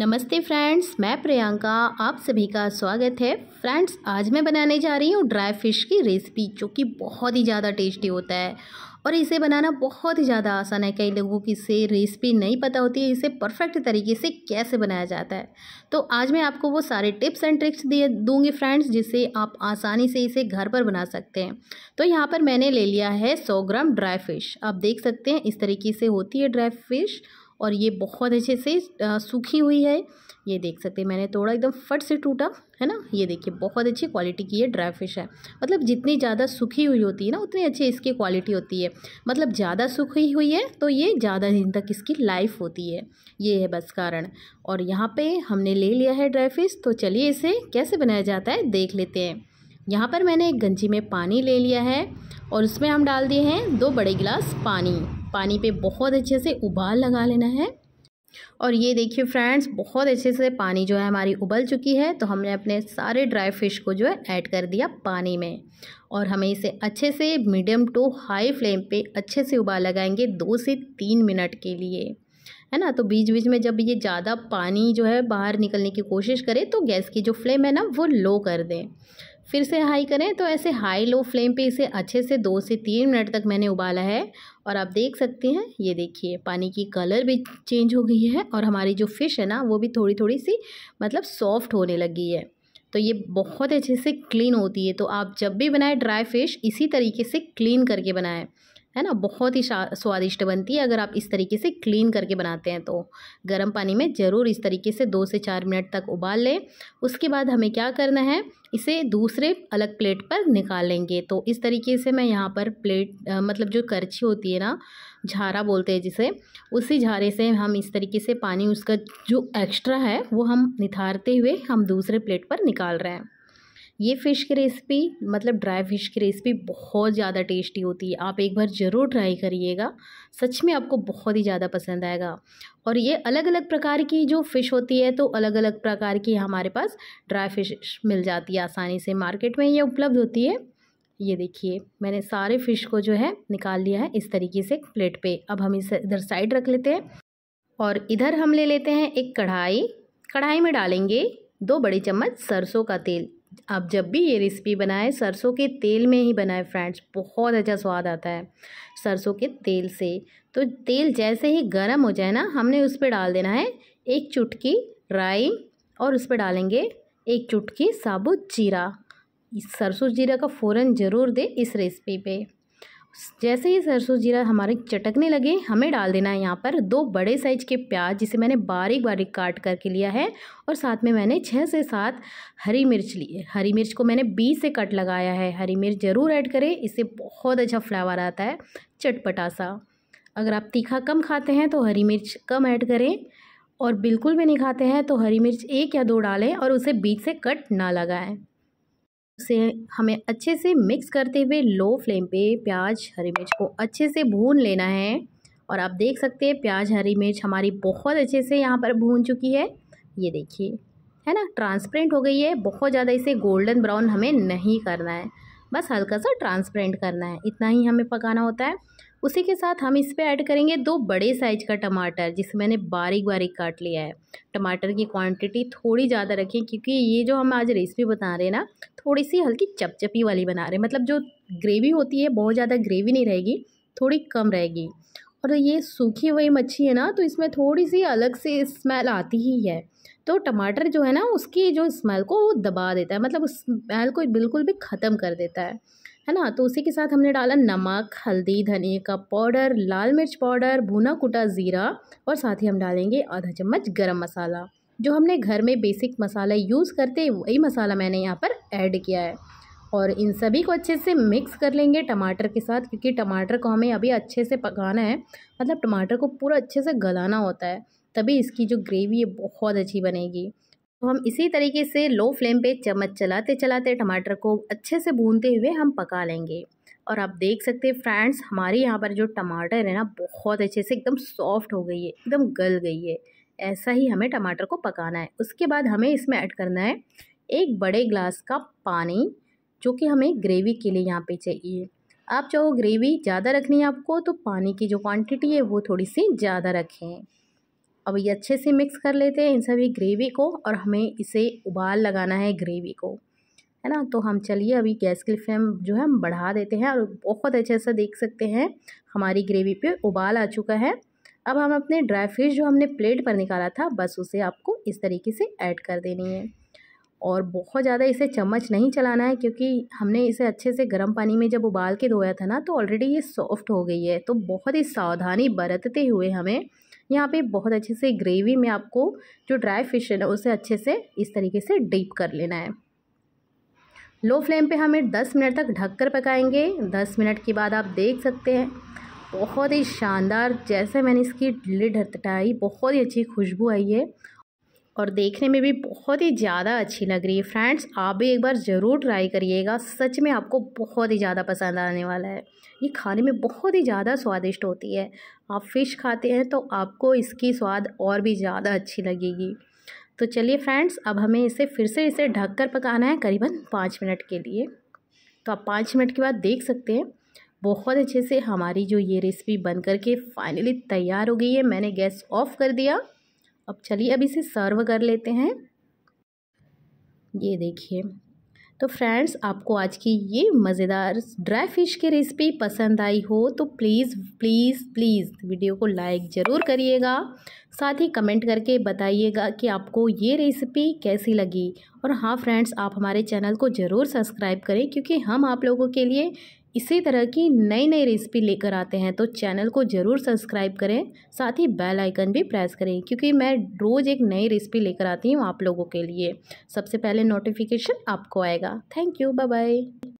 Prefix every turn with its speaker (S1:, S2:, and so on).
S1: नमस्ते फ्रेंड्स मैं प्रियंका आप सभी का स्वागत है फ्रेंड्स आज मैं बनाने जा रही हूँ ड्राई फिश की रेसिपी जो कि बहुत ही ज़्यादा टेस्टी होता है और इसे बनाना बहुत ही ज़्यादा आसान है कई लोगों की इसे रेसिपी नहीं पता होती है इसे परफेक्ट तरीके से कैसे बनाया जाता है तो आज मैं आपको वो सारे टिप्स एंड ट्रिक्स दिए दूंगी फ्रेंड्स जिससे आप आसानी से इसे घर पर बना सकते हैं तो यहाँ पर मैंने ले लिया है सौ ग्राम ड्राई फिश आप देख सकते हैं इस तरीके से होती है ड्राई फिश और ये बहुत अच्छे से सूखी हुई है ये देख सकते हैं मैंने थोड़ा एकदम फट से टूटा है ना ये देखिए बहुत अच्छी क्वालिटी की ये ड्राई फिश है मतलब जितनी ज़्यादा सूखी हुई होती है ना उतनी अच्छी इसकी क्वालिटी होती है मतलब ज़्यादा सूखी हुई है तो ये ज़्यादा दिन तक इसकी लाइफ होती है ये है बस कारण और यहाँ पे हमने ले लिया है ड्राई फिश तो चलिए इसे कैसे बनाया जाता है देख लेते हैं यहाँ पर मैंने एक गंजी में पानी ले लिया है और उसमें हम डाल दिए हैं दो बड़े गिलास पानी पानी पे बहुत अच्छे से उबाल लगा लेना है और ये देखिए फ्रेंड्स बहुत अच्छे से पानी जो है हमारी उबल चुकी है तो हमने अपने सारे ड्राई फिश को जो है ऐड कर दिया पानी में और हमें इसे अच्छे से मीडियम टू हाई फ्लेम पे अच्छे से उबाल लगाएंगे दो से तीन मिनट के लिए है ना तो बीच बीच में जब ये ज़्यादा पानी जो है बाहर निकलने की कोशिश करे तो गैस की जो फ्लेम है ना वो लो कर दें फिर से हाई करें तो ऐसे हाई लो फ्लेम पे इसे अच्छे से दो से तीन मिनट तक मैंने उबाला है और आप देख सकते हैं ये देखिए पानी की कलर भी चेंज हो गई है और हमारी जो फ़िश है ना वो भी थोड़ी थोड़ी सी मतलब सॉफ्ट होने लगी है तो ये बहुत अच्छे से क्लीन होती है तो आप जब भी बनाएं ड्राई फिश इसी तरीके से क्लीन करके बनाएं है ना बहुत ही स्वादिष्ट बनती है अगर आप इस तरीके से क्लीन करके बनाते हैं तो गर्म पानी में ज़रूर इस तरीके से दो से चार मिनट तक उबाल लें उसके बाद हमें क्या करना है इसे दूसरे अलग प्लेट पर निकालेंगे तो इस तरीके से मैं यहाँ पर प्लेट आ, मतलब जो करछी होती है ना झारा बोलते हैं जिसे उसी झारे से हम इस तरीके से पानी उसका जो एक्स्ट्रा है वो हम निथारते हुए हम दूसरे प्लेट पर निकाल रहे हैं ये फ़िश की रेसिपी मतलब ड्राई फ़िश की रेसिपी बहुत ज़्यादा टेस्टी होती है आप एक बार ज़रूर ट्राई करिएगा सच में आपको बहुत ही ज़्यादा पसंद आएगा और ये अलग अलग प्रकार की जो फ़िश होती है तो अलग अलग प्रकार की हमारे पास ड्राई फ़िश मिल जाती है आसानी से मार्केट में ये उपलब्ध होती है ये देखिए मैंने सारे फ़िश को जो है निकाल लिया है इस तरीके से प्लेट पर अब हम इसे इधर साइड रख लेते हैं और इधर हम ले लेते हैं एक कढ़ाई कढ़ाई में डालेंगे दो बड़े चम्मच सरसों का तेल आप जब भी ये रेसिपी बनाएं सरसों के तेल में ही बनाएं फ्रेंड्स बहुत अच्छा स्वाद आता है सरसों के तेल से तो तेल जैसे ही गर्म हो जाए ना हमने उस पर डाल देना है एक चुटकी राई और उस पर डालेंगे एक चुटकी साबुत जीरा सरसों जीरा का फ़ौरन ज़रूर दें इस रेसिपी पे जैसे ही सरसों जीरा हमारे चटकने लगे हमें डाल देना है यहाँ पर दो बड़े साइज के प्याज जिसे मैंने बारीक बारीक काट करके लिया है और साथ में मैंने छः से सात हरी मिर्च ली है हरी मिर्च को मैंने बीस से कट लगाया है हरी मिर्च ज़रूर ऐड करें इससे बहुत अच्छा फ्लेवर आता है चटपटा सा अगर आप तीखा कम खाते हैं तो हरी मिर्च कम ऐड करें और बिल्कुल भी नहीं खाते हैं तो हरी मिर्च एक या दो डालें और उसे बीच से कट ना लगाएं से हमें अच्छे से मिक्स करते हुए लो फ्लेम पे प्याज हरी मिर्च को अच्छे से भून लेना है और आप देख सकते हैं प्याज हरी मिर्च हमारी बहुत अच्छे से यहाँ पर भून चुकी है ये देखिए है ना ट्रांसपेरेंट हो गई है बहुत ज़्यादा इसे गोल्डन ब्राउन हमें नहीं करना है बस हल्का सा ट्रांसपेरेंट करना है इतना ही हमें पकाना होता है उसी के साथ हम इस पर ऐड करेंगे दो बड़े साइज का टमाटर जिसे मैंने बारीक बारीक काट लिया है टमाटर की क्वांटिटी थोड़ी ज़्यादा रखें क्योंकि ये जो हम आज रेसिपी बता रहे हैं ना थोड़ी सी हल्की चपचपी वाली बना रहे हैं मतलब जो ग्रेवी होती है बहुत ज़्यादा ग्रेवी नहीं रहेगी थोड़ी कम रहेगी और ये सूखी हुई मच्छी है ना तो इसमें थोड़ी सी अलग से स्मेल आती ही है तो टमाटर जो है ना उसकी जो स्मेल को वो दबा देता है मतलब उस स्मेल को बिल्कुल भी ख़त्म कर देता है है ना तो उसी के साथ हमने डाला नमक हल्दी धनिए का पाउडर लाल मिर्च पाउडर भुना कुटा ज़ीरा और साथ ही हम डालेंगे आधा चम्मच गरम मसाला जो हमने घर में बेसिक मसाला यूज़ करते वही मसाला मैंने यहाँ पर ऐड किया है और इन सभी को अच्छे से मिक्स कर लेंगे टमाटर के साथ क्योंकि टमाटर को हमें अभी अच्छे से पकाना है मतलब टमाटर को पूरा अच्छे से गलाना होता है तभी इसकी जो ग्रेवी है बहुत अच्छी बनेगी तो हम इसी तरीके से लो फ्लेम पे चम्मच चलाते चलाते टमाटर को अच्छे से भूनते हुए हम पका लेंगे और आप देख सकते हैं फ्रेंड्स हमारे यहाँ पर जो टमाटर है ना बहुत अच्छे से एकदम सॉफ्ट हो गई है एकदम गल गई है ऐसा ही हमें टमाटर को पकाना है उसके बाद हमें इसमें ऐड करना है एक बड़े ग्लास का पानी जो कि हमें ग्रेवी के लिए यहाँ पे चाहिए आप चाहो ग्रेवी ज़्यादा रखनी है आपको तो पानी की जो क्वांटिटी है वो थोड़ी सी ज़्यादा रखें अब ये अच्छे से मिक्स कर लेते हैं इन सभी ग्रेवी को और हमें इसे उबाल लगाना है ग्रेवी को है ना तो हम चलिए अभी गैस की फ्लेम जो है हम बढ़ा देते हैं और बहुत अच्छे से देख सकते हैं हमारी ग्रेवी पे उबाल आ चुका है अब हम अपने ड्राई फिश जो हमने प्लेट पर निकाला था बस उसे आपको इस तरीके से ऐड कर देनी है और बहुत ज़्यादा इसे चम्मच नहीं चलाना है क्योंकि हमने इसे अच्छे से गर्म पानी में जब उबाल के धोया था ना तो ऑलरेडी ये सॉफ्ट हो गई है तो बहुत ही सावधानी बरतते हुए हमें यहाँ पे बहुत अच्छे से ग्रेवी में आपको जो ड्राई फिश है ना उसे अच्छे से इस तरीके से डीप कर लेना है लो फ्लेम पे हमें 10 मिनट तक ढककर पकाएंगे 10 मिनट के बाद आप देख सकते हैं बहुत ही शानदार जैसे मैंने इसकी लिड हटाई बहुत ही अच्छी खुशबू आई है और देखने में भी बहुत ही ज़्यादा अच्छी लग रही है फ्रेंड्स आप भी एक बार ज़रूर ट्राई करिएगा सच में आपको बहुत ही ज़्यादा पसंद आने वाला है ये खाने में बहुत ही ज़्यादा स्वादिष्ट होती है आप फ़िश खाते हैं तो आपको इसकी स्वाद और भी ज़्यादा अच्छी लगेगी तो चलिए फ्रेंड्स अब हमें इसे फिर से इसे ढक कर पकाना है करीबन पाँच मिनट के लिए तो आप पाँच मिनट के बाद देख सकते हैं बहुत अच्छे से हमारी जो ये रेसिपी बन कर के फाइनली तैयार हो गई है मैंने गैस ऑफ कर दिया अब चलिए अब इसे सर्व कर लेते हैं ये देखिए तो फ्रेंड्स आपको आज की ये मज़ेदार ड्राई फिश की रेसिपी पसंद आई हो तो प्लीज़ प्लीज़ प्लीज़ वीडियो को लाइक ज़रूर करिएगा साथ ही कमेंट करके बताइएगा कि आपको ये रेसिपी कैसी लगी और हाँ फ्रेंड्स आप हमारे चैनल को ज़रूर सब्सक्राइब करें क्योंकि हम आप लोगों के लिए इसी तरह की नई नई रेसिपी लेकर आते हैं तो चैनल को ज़रूर सब्सक्राइब करें साथ ही बेल आइकन भी प्रेस करें क्योंकि मैं रोज़ एक नई रेसिपी लेकर आती हूँ आप लोगों के लिए सबसे पहले नोटिफिकेशन आपको आएगा थैंक यू बाय बाय